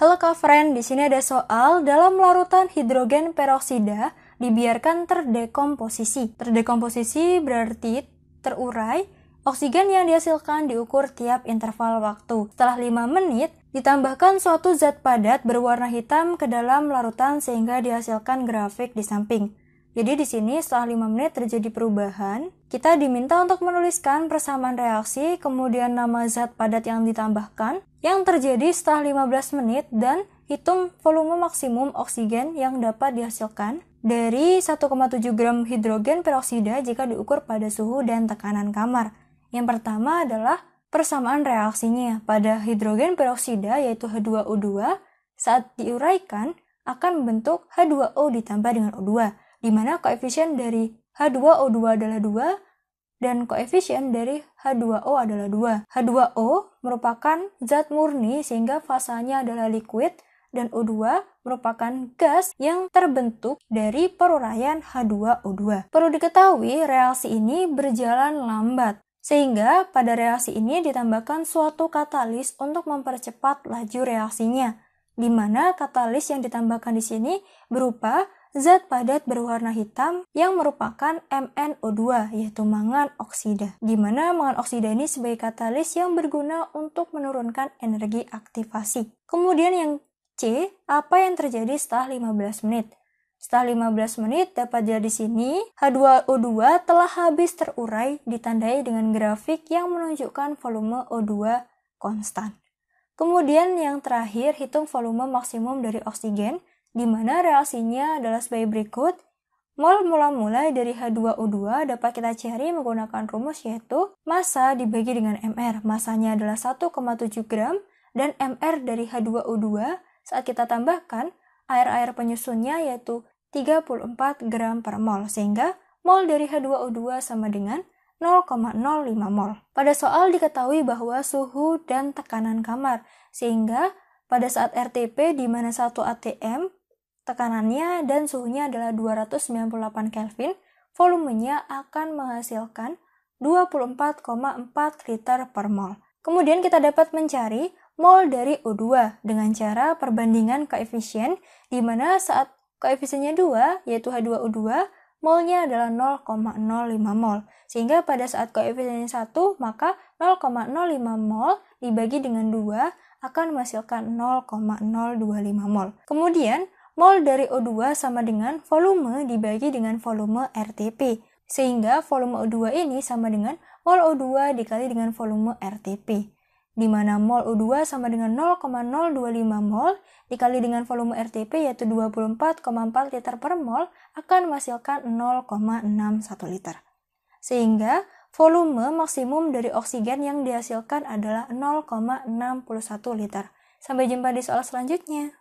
Halo Kak Friend, di sini ada soal dalam larutan hidrogen peroksida dibiarkan terdekomposisi. Terdekomposisi berarti terurai, oksigen yang dihasilkan diukur tiap interval waktu. Setelah 5 menit, ditambahkan suatu zat padat berwarna hitam ke dalam larutan sehingga dihasilkan grafik di samping. Jadi di sini setelah 5 menit terjadi perubahan, kita diminta untuk menuliskan persamaan reaksi, kemudian nama zat padat yang ditambahkan, yang terjadi setelah 15 menit dan hitung volume maksimum oksigen yang dapat dihasilkan dari 1,7 gram hidrogen peroksida jika diukur pada suhu dan tekanan kamar. Yang pertama adalah persamaan reaksinya pada hidrogen peroksida yaitu H2O2 saat diuraikan akan membentuk H2O ditambah dengan O2 di mana koefisien dari H2O2 adalah 2 dan koefisien dari H2O adalah 2. H2O merupakan zat murni sehingga fasanya adalah liquid dan O2 merupakan gas yang terbentuk dari peruraian H2O2. Perlu diketahui, reaksi ini berjalan lambat sehingga pada reaksi ini ditambahkan suatu katalis untuk mempercepat laju reaksinya, di mana katalis yang ditambahkan di sini berupa zat padat berwarna hitam yang merupakan MnO2 yaitu mangan oksida. Di mana mangan oksida ini sebagai katalis yang berguna untuk menurunkan energi aktivasi. Kemudian yang C, apa yang terjadi setelah 15 menit? Setelah 15 menit dapat jadi sini, H2O2 telah habis terurai ditandai dengan grafik yang menunjukkan volume O2 konstan. Kemudian yang terakhir hitung volume maksimum dari oksigen di mana relasinya adalah sebagai berikut. Mol mula mula dari H2O2 dapat kita cari menggunakan rumus yaitu massa dibagi dengan MR. Masanya adalah 1,7 gram dan MR dari H2O2 saat kita tambahkan air-air penyusunnya yaitu 34 gram per mol sehingga mol dari H2O2 sama dengan 0,05 mol. Pada soal diketahui bahwa suhu dan tekanan kamar sehingga pada saat RTP di mana satu ATM tekanannya dan suhunya adalah 298 Kelvin, volumenya akan menghasilkan 24,4 liter per mol. Kemudian kita dapat mencari mol dari O2 dengan cara perbandingan koefisien di mana saat koefisiennya 2 yaitu H2O2 molnya adalah 0,05 mol. Sehingga pada saat koefisiennya 1 maka 0,05 mol dibagi dengan 2 akan menghasilkan 0,025 mol. Kemudian mol dari O2 sama dengan volume dibagi dengan volume RTP, sehingga volume O2 ini sama dengan mol O2 dikali dengan volume RTP, di mana mol O2 sama dengan 0,025 mol dikali dengan volume RTP yaitu 24,4 liter per mol akan menghasilkan 0,61 liter. Sehingga volume maksimum dari oksigen yang dihasilkan adalah 0,61 liter. Sampai jumpa di soal selanjutnya.